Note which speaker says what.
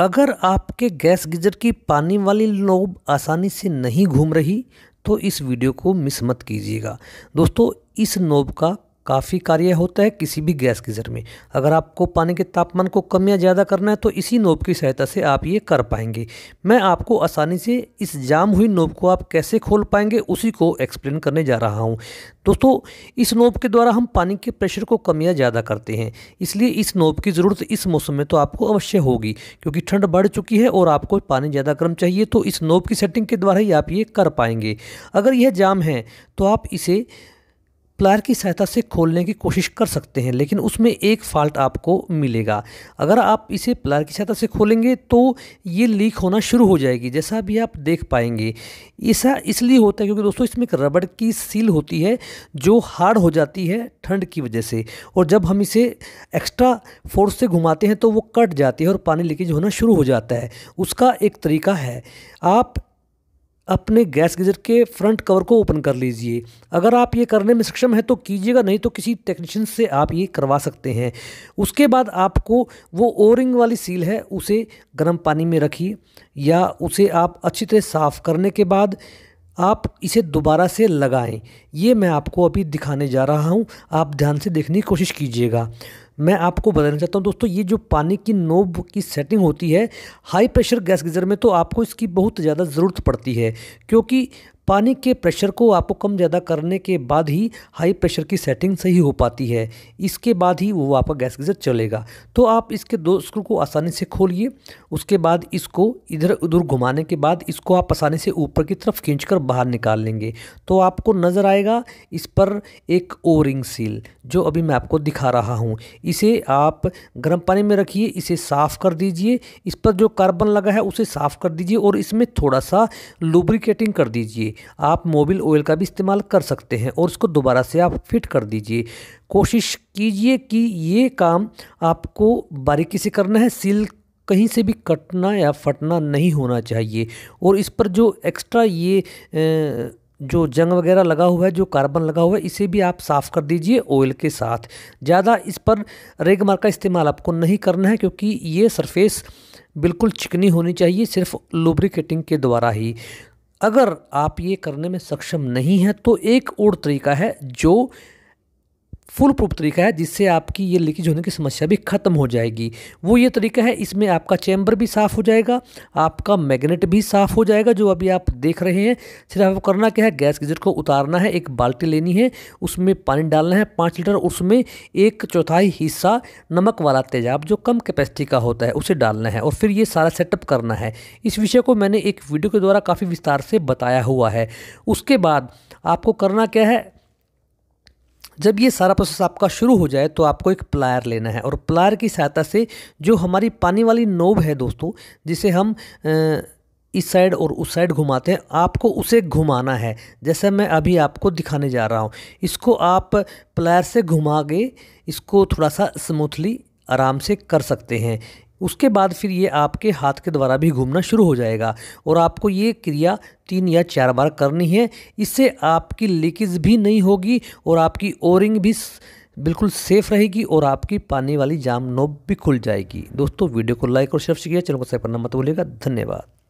Speaker 1: अगर आपके gas geyser की पानी वाली लोब आसानी से नहीं घूम रही तो इस वीडियो को मिस मत कीजिएगा दोस्तों इस नोब का काफ़ी कार्य होता है किसी भी गैस गीज़र में अगर आपको पानी के तापमान को कम या ज़्यादा करना है तो इसी नोब की सहायता से आप ये कर पाएंगे मैं आपको आसानी से इस जाम हुई नोब को आप कैसे खोल पाएंगे उसी को एक्सप्लेन करने जा रहा हूँ दोस्तों इस नोब के द्वारा हम पानी के प्रेशर को कम या ज़्यादा करते हैं इसलिए इस नोब की ज़रूरत इस मौसम में तो आपको अवश्य होगी क्योंकि ठंड बढ़ चुकी है और आपको पानी ज़्यादा गर्म चाहिए तो इस नोब की सेटिंग के द्वारा ही आप ये कर पाएंगे अगर यह जाम है तो आप इसे प्लायर की सहायता से खोलने की कोशिश कर सकते हैं लेकिन उसमें एक फ़ाल्ट आपको मिलेगा अगर आप इसे प्लायर की सहायता से खोलेंगे तो ये लीक होना शुरू हो जाएगी जैसा भी आप देख पाएंगे ऐसा इसलिए होता है क्योंकि दोस्तों इसमें एक रबड़ की सील होती है जो हार्ड हो जाती है ठंड की वजह से और जब हम इसे एक्स्ट्रा फोर्स से घुमाते हैं तो वो कट जाती है और पानी लीकेज होना शुरू हो जाता है उसका एक तरीका है आप अपने गैस गीजर के फ्रंट कवर को ओपन कर लीजिए अगर आप ये करने में सक्षम हैं तो कीजिएगा नहीं तो किसी टेक्नीशियन से आप ये करवा सकते हैं उसके बाद आपको वो ओरिंग वाली सील है उसे गर्म पानी में रखिए या उसे आप अच्छी तरह साफ़ करने के बाद आप इसे दोबारा से लगाएं ये मैं आपको अभी दिखाने जा रहा हूँ आप ध्यान से देखने की कोशिश कीजिएगा मैं आपको बताना चाहता हूँ दोस्तों ये जो पानी की नोब की सेटिंग होती है हाई प्रेशर गैस गीज़र में तो आपको इसकी बहुत ज़्यादा ज़रूरत पड़ती है क्योंकि पानी के प्रेशर को आपको कम ज़्यादा करने के बाद ही हाई प्रेशर की सेटिंग सही हो पाती है इसके बाद ही वो आपका गैस गीजर चलेगा तो आप इसके दो स्क्रू को आसानी से खोलिए उसके बाद इसको इधर उधर घुमाने के बाद इसको आप आसानी से ऊपर की तरफ खींच कर बाहर निकाल लेंगे तो आपको नज़र आएगा इस पर एक ओ रिंग सील जो अभी मैं आपको दिखा रहा हूँ इसे आप गर्म पानी में रखिए इसे साफ़ कर दीजिए इस पर जो कार्बन लगा है उसे साफ़ कर दीजिए और इसमें थोड़ा सा लुब्रिकेटिंग कर दीजिए आप मोबिल ऑयल का भी इस्तेमाल कर सकते हैं और उसको दोबारा से आप फिट कर दीजिए कोशिश कीजिए कि ये काम आपको बारीकी से करना है सील कहीं से भी कटना या फटना नहीं होना चाहिए और इस पर जो एक्स्ट्रा ये ए, जो जंग वगैरह लगा हुआ है जो कार्बन लगा हुआ है इसे भी आप साफ़ कर दीजिए ऑयल के साथ ज़्यादा इस पर रेगमार का इस्तेमाल आपको नहीं करना है क्योंकि ये सरफेस बिल्कुल चिकनी होनी चाहिए सिर्फ लुब्रिकेटिंग के द्वारा ही अगर आप ये करने में सक्षम नहीं हैं तो एक और तरीका है जो फुल प्रूफ तरीका है जिससे आपकी ये लीकेज होने की समस्या भी ख़त्म हो जाएगी वो ये तरीका है इसमें आपका चैम्बर भी साफ़ हो जाएगा आपका मैग्नेट भी साफ़ हो जाएगा जो अभी आप देख रहे हैं सिर्फ आपको करना क्या है गैस गीजर को उतारना है एक बाल्टी लेनी है उसमें पानी डालना है पाँच लीटर उसमें एक चौथाई हिस्सा नमक वाला तेजाब जो कम कैपेसिटी का होता है उसे डालना है और फिर ये सारा सेटअप करना है इस विषय को मैंने एक वीडियो के द्वारा काफ़ी विस्तार से बताया हुआ है उसके बाद आपको करना क्या है जब ये सारा प्रोसेस आपका शुरू हो जाए तो आपको एक प्लायर लेना है और प्लायर की सहायता से जो हमारी पानी वाली नोब है दोस्तों जिसे हम इस साइड और उस साइड घुमाते हैं आपको उसे घुमाना है जैसे मैं अभी आपको दिखाने जा रहा हूँ इसको आप प्लायर से घुमा के इसको थोड़ा सा स्मूथली आराम से कर सकते हैं उसके बाद फिर ये आपके हाथ के द्वारा भी घूमना शुरू हो जाएगा और आपको ये क्रिया तीन या चार बार करनी है इससे आपकी लीकेज भी नहीं होगी और आपकी ओरिंग भी बिल्कुल सेफ रहेगी और आपकी पानी वाली जाम नोब भी खुल जाएगी दोस्तों वीडियो को लाइक और शेयर शिक्षा चैनल को सब्सक्राइब करना मत भूलिएगा धन्यवाद